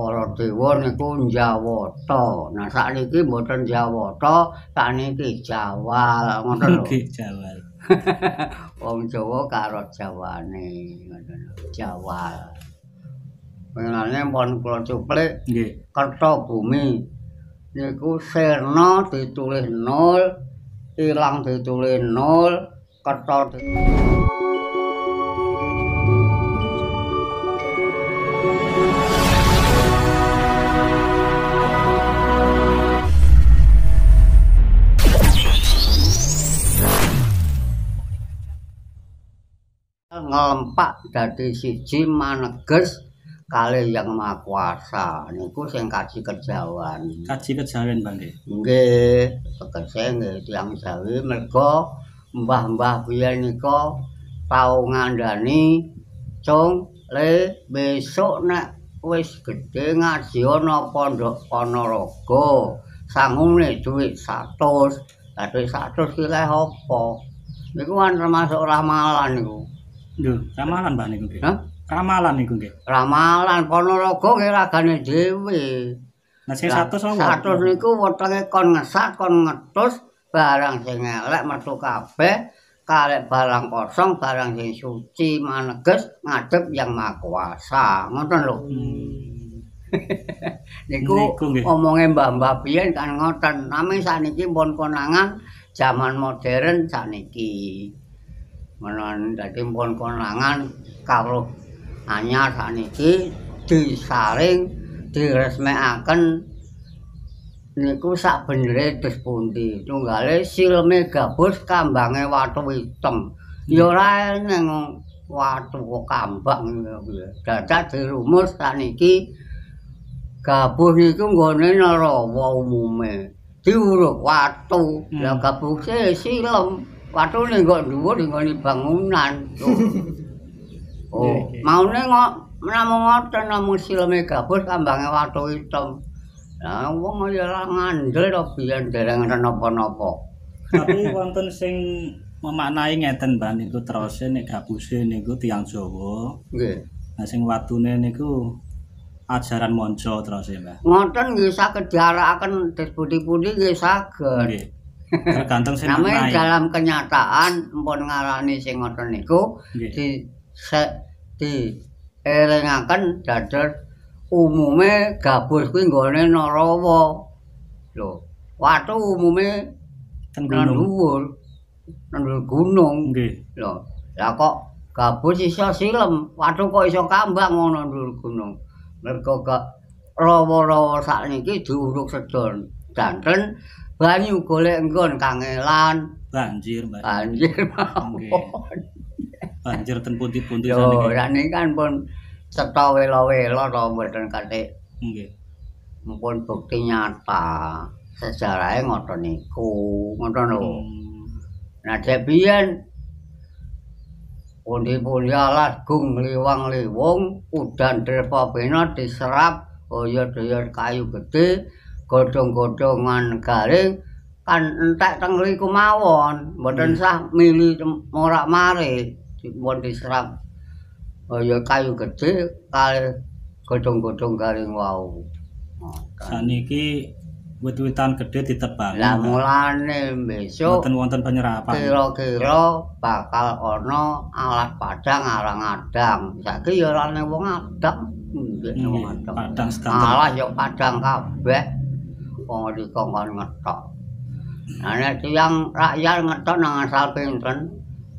para dewa niku Jawata. Nah sakniki mboten Jawata, sakniki Jawal ngoten lho. Jawal. Wong Jawa karo Jawane ngoten lho, Jawal. Penane pon kula cuplik nggih. Kertho bumi niku serna ditulis nol, ilang ditulis nol, kertho ditulis... dadi siji maneges kali yang maha kuasa niku sing kaji kerjawan kaji kerjawan bang nggih tegese nggih tiyang jawi mergo mbah-mbah kuya niku tau ngandani cung le besok nek wis gedhe ngaji ana pondok panaraga sangune duit satus tapi satus ki leh apa niku kan termasuk ramalan niku ramalan Pak niku nggih. Hah? Ramalan niku nggih. Ramalan ponorogo nggih ragane dhewe. Nah sing 100 sapa? 100 niku wetenge kon ngesak, kon ngetus barang sing elek metu kabeh karek barang kosong, barang sing suci maneges ngadep yang Maha Kuasa. Ngoten lho. Hmm. niku omonge mbah-mbah biyen kan ngoten. Nami saniki pun konangan zaman modern saniki. menawi dadi mpon konangan kawruh anyar saniki disaring diresmekaken niku sak benere terus pundi tunggale silme gabus kambange watu item ya ora ning watu kambang dadak dirumus saniki gabus niku nggone rawa umume diuruk watu ya hmm. gabuse Watu ning kok dhuwur nggone bangunan. Oh, maune ngok namung ngoten namung sileme gabus kambange watu hitam. Lah wong ya lah ngandel to biyen dereng ana napa-napa. Tapi wonten sing memaknai ngeten ban niku terose nek gabuse niku tiyang Jawa. Nggih. Lah sing watune niku ajaran monco terose, Mbah. Ngoten nggih saged diarahaken dispudi-pudi nggih saged. Nggih. tergantung sing Namanya menaik. dalam kenyataan pun ngarani sing ngoten niku di se, di elengaken dadar umume gabus kuwi nggone Narawa. Lho, watu umume ten gunung. Nandur, gunung. Nggih. Lho, la kok gabus iso silem, watu kok iso kambang ngono nandur gunung. Mergo kok rawo rawa sakniki diuruk sedon danten banyu golek kange lan. banjir mbak banjir mbak banjir ten pundi-pundi yo rane kan pun cetha welo-welo to mboten kate nggih mumpun bukti nyata sejarahe ngoten niku ngoten lho hmm. nah dek biyen pundi-pundi alas gung liwang-liwung udan drepa pena diserap oyot-oyot kayu gede godhong-godhongan garing kan entek teng liku mawon mboten hmm. sah mili morak mare dipun diserap kaya oh, kayu gedhe kalih godhong-godhong garing wau oh, saniki wit-witan gedhe ditebang lah mulane besok mboten wonten penyerapan kira-kira bakal ana alat padang arang adang saiki ya ana wong adang hmm, padang standar alah ya padang kabeh pengadika kan ngetok. Nah, nek tiyang rakyat ngetok nang asal pinten?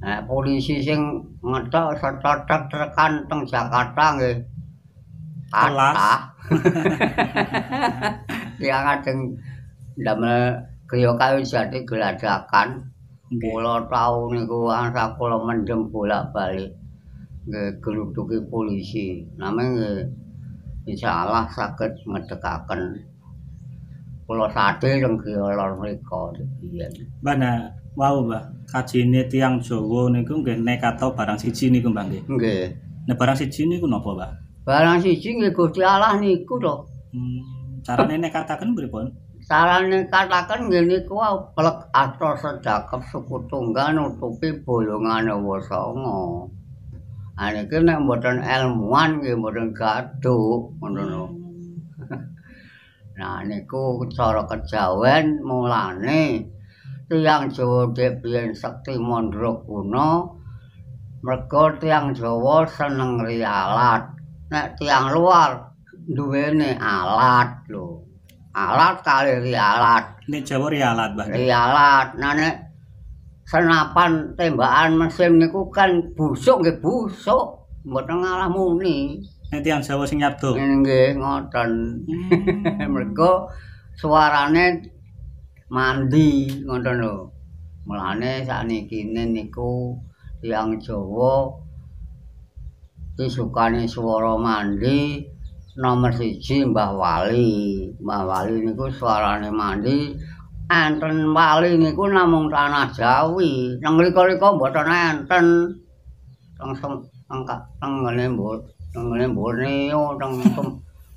Nek polisi sing ngetok setotot rekan teng Jakarta nggih. Kelas. Dia kadang damel kriya kae jadi geladakan. Kula tau niku asa kula mendem bolak-balik. Nggih polisi. Namanya nggih insyaallah sakit ngedekaken kula sate teng kulo mriko biyen. Mana wau Mbah, kajine tiyang Jawa niku nggih nekat barang siji niku Mbah nggih. Nggih. Nek barang siji niku napa Mbah? Barang siji nggih Gusti Allah niku to. Hmm, carane nekataken pripun? Carane katakan nggih niku wau plek atur sedekep suku tunggal nutupi bolongane wasanga. Ana kene mboten ilmuwan nggih mboten gaduh ngono. Nah niku cara kejawen mulane tiyang Jawa dek biyen sekti mondro kuna mergo tiyang Jawa seneng rialat. Nek tiyang luar duwene alat loh. Alat kali rialat. Nek Jawa rialat, Mbah. Rialat. Nah nek senapan tembakan mesin niku kan busuk nggih busuk, mboten ngalah muni. Nek tiyang Jawa sing nyabdo. Nggih, ngoten. Hmm. Mergo suarane mandi ngoten lho. Mulane sakniki niku tiyang Jawa disukani swara mandi nomor siji Mbah Wali. Mbah Wali niku suarane mandi Mbah Wali niku namung tanah Jawi. Nang rika-rika mboten enten. Langsung angka nang ngene mboten. Namanya Borneo, teng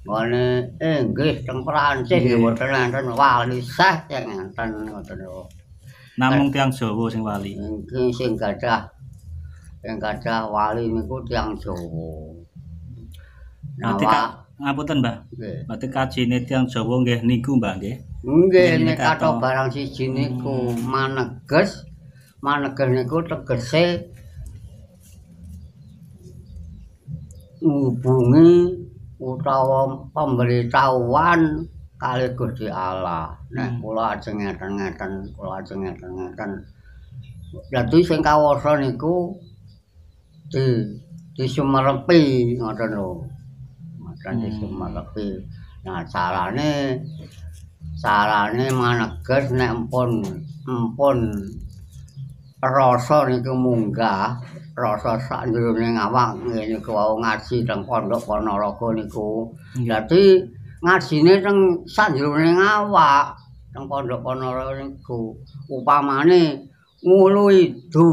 Bane eh, Inggris, teng Perancis, yeah. ya buatan nanti wali seh, ya ngantan, ngantan, Namung eh. tiang Jawa sing wali? Ini sing gajah, sing gajah wali miku tiang Jawa. Nawa, Ngapunten, Mbah. Nggih. Mate kajine tiyang Jawa nggih niku, Mbah, nggih. Nggih, nek barang siji niku hmm. maneges. Maneges niku tegese ngubungi utawa pemberitahuan kali Gusti Allah. Nek hmm. kula ajeng ngeten-ngeten, kula ajeng ngeten-ngeten. Dadi sing kawasa niku di di Sumerepi ngoten lho. Makan di hmm. Sumerepi. Nah, carane carane maneges nek empun empun rasa niku munggah rasa sak njerone ngawak niku wae ngaji teng pondok panaraga niku. Dadi ngajine teng sak njerone ngawak teng pondok panaraga niku upamane ngulu idu.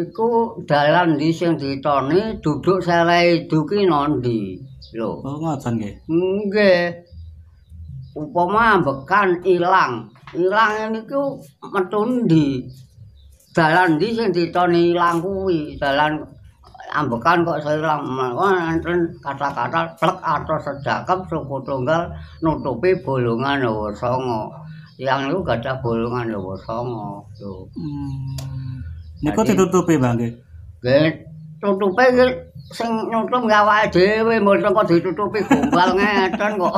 Iku dalan di sing ditoni duduk selehe idu ki nondi. Lho. Oh ngoten nggih. Nggih. Upama bekan ilang. Ilang niku metu ndi? Jalan di sing ditoni ilang kuwi jalan ambekan kok saya ilang enten kata-kata plek atau sedakap suku tunggal nutupi bolongan lho songo yang lu gak bolongan lho songo lho hmm. ini kok ditutupi bang ditutupi sing nutup gak wajah dewe mau kok ditutupi gombal ngeten kok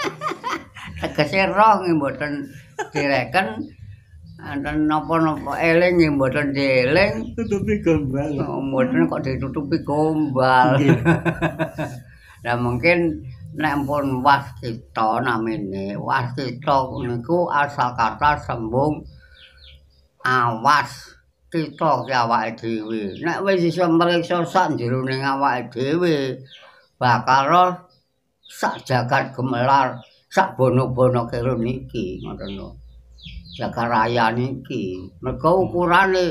tegesi roh direken Anten nopo-nopo eling nggih mboten dieling. Tutupi gombal. Oh, mboten kok ditutupi gombal. Lah mungkin nek pun was kita namene, was kita niku asal kata sembung awas kita ki awake dhewe. Nek wis iso mriksa sak jerone awake dhewe bakal sak jagat gemelar sak bono-bono kene iki ngoten lho. jagar raya niki. Mergo hmm. ukurane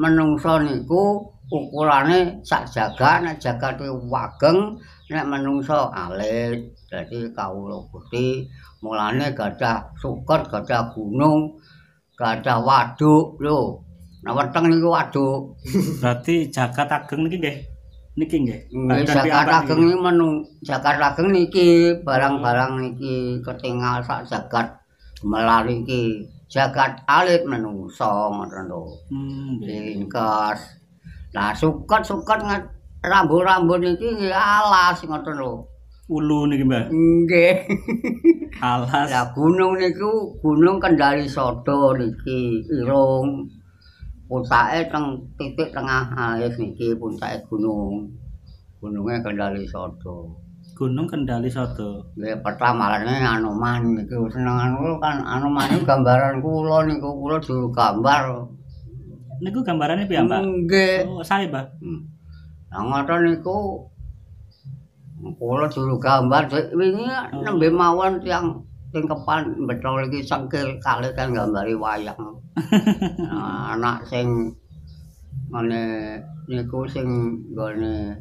menungso niku ukurane sak jagad, nek jagat wageng nek menungso alit. Dadi kawula putih mulane gadah suket, gadah gunung, gadah waduk lho. Nah weteng niku waduk. Berarti jagat ageng niki nggih. Niki nggih. Hmm, jagat ageng niki menung jagat ageng niki barang-barang niki ketinggal sak jagad melar iki. jagat alit menungso ngoten lho. Hmm. Ringkas. Lah suket-suket rambu-rambu niki alas ngoten lho. Ulu niki, Mbah. Nggih. Alas. Ya, gunung niku Gunung Kendari Sodo niki irung puncake teng titik tengah alis niki puncake gunung. Gunungnya Kendari Sodo. Gunung Kendali Soto. Ya pertama lane Anoman iku kan Anoman gambaran kula niku kula dulu gambar. Niku gambarane piye, Mbak? Nggih. Oh, sae, Mbak. Hmm. Nah, ngoten niku kula dulu gambar wingi oh. nembe mawon tiyang sing kepan betul iki sengkel kali kan gambari wayang. anak sing ngene niku sing gone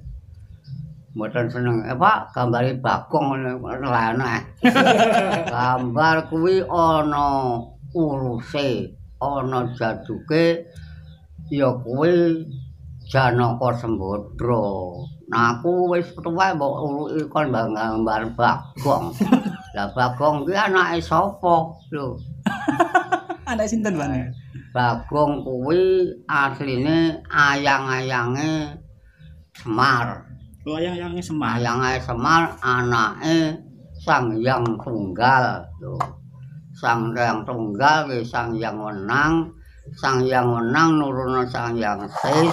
mboten seneng. Eh Pak, gambare bakong lanah. Gambar kuwi ana uruse, ana jaduke ya kuwi Janaka Sembadra. Nah aku wis tuwa mbok uruki kon gambar bakong. Lah bakong kuwi anake sapa? Lho. Anak sinten, Bang? Bagong kuwi asline ayang-ayange Semar. Wayang yang semar. Wayang semar anake sang yang tunggal tuh. Sang yang tunggal ke sang yang menang, sang yang menang nurun sang yang ses,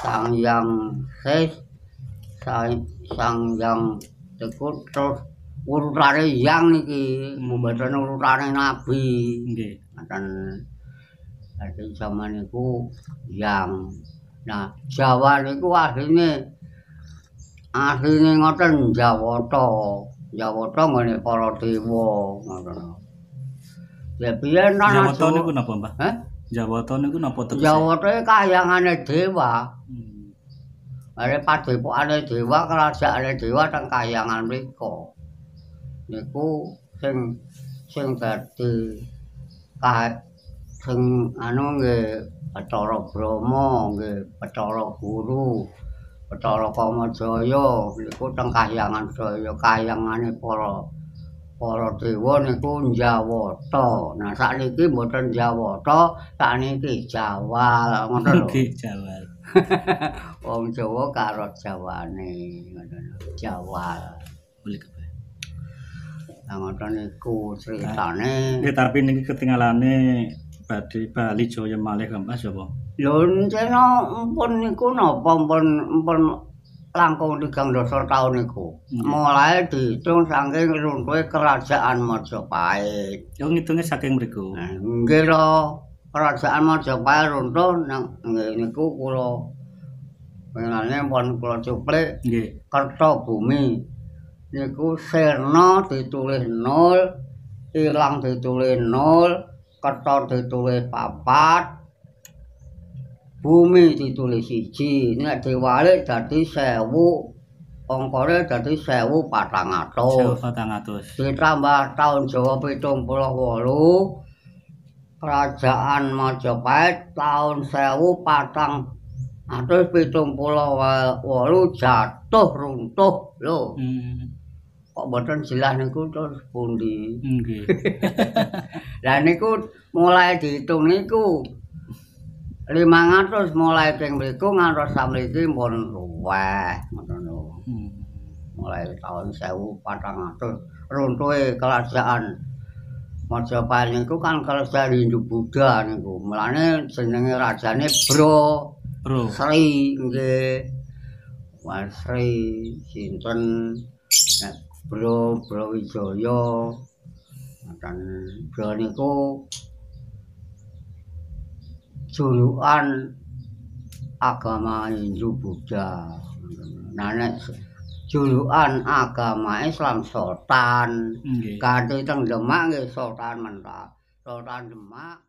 sang yang ses, sang sang yang tekut terus urutane yang iki mbaca urutane nabi nggih dan zaman niku yang nah Jawa niku akhirnya asline ngoten Jawata. Jawata ngene para dewa ngoten. Ya biyen ana Jawata niku napa, Mbah? Hah? Jawata niku napa tegese? Jawata kayangane dewa. Hmm. Are padepokane dewa, kerajaane dewa teng kayangan mriku. Niku sing sing dadi ka sing anu nggih Bathara Brahma nggih Bathara Guru. Betara Kamajaya iku teng kahyangan Jaya kahyangane para para dewa niku Jawata. Nah sakniki mboten Jawata, sakniki jawal, ngono lho. Jawa. Wong Jawa karo Jawane ngono lho. Jawa. Nah ngoten iku critane. Nggih tapi niki ketinggalane badhe Bali Jaya malih kampas ya, Bang. Lonceno pun niku napa pun pun langkung digang dasar tahun niku. Hmm. Mulai diitung saking runtuhe kerajaan Majapahit. Yo ngitunge saking mriku. Nggih to. Kerajaan Majapahit runtuh nang niku kula pengenane pun kula cuplik nggih kertho bumi. Niku sirna ditulis nol, ilang ditulis nol, kertho ditulis papat, bumi ditulis siji nek diwalik dadi 1000 angkane dadi 1400 1400 ditambah tahun Jawa 78 kerajaan Majapahit tahun 1478 jatuh runtuh loh hmm. kok mboten jelas niku terus pundi nggih okay. lah niku mulai dihitung niku 500 mulai sing mriku ngantos samriki pun ruweh ngoten hmm. Mulai tahun 1400 runtuhe kerajaan Majapahit niku kan kerajaan Hindu Buddha niku. Mulane jenenge rajane Bro, Bro. Sri nggih. Sri Sinten Bro, Bro Wijaya. Dan Bro niku julukan agama Hindu Buddha nanek julukan agama Islam sultan kadhe teng Demak nggih sultan mentah sultan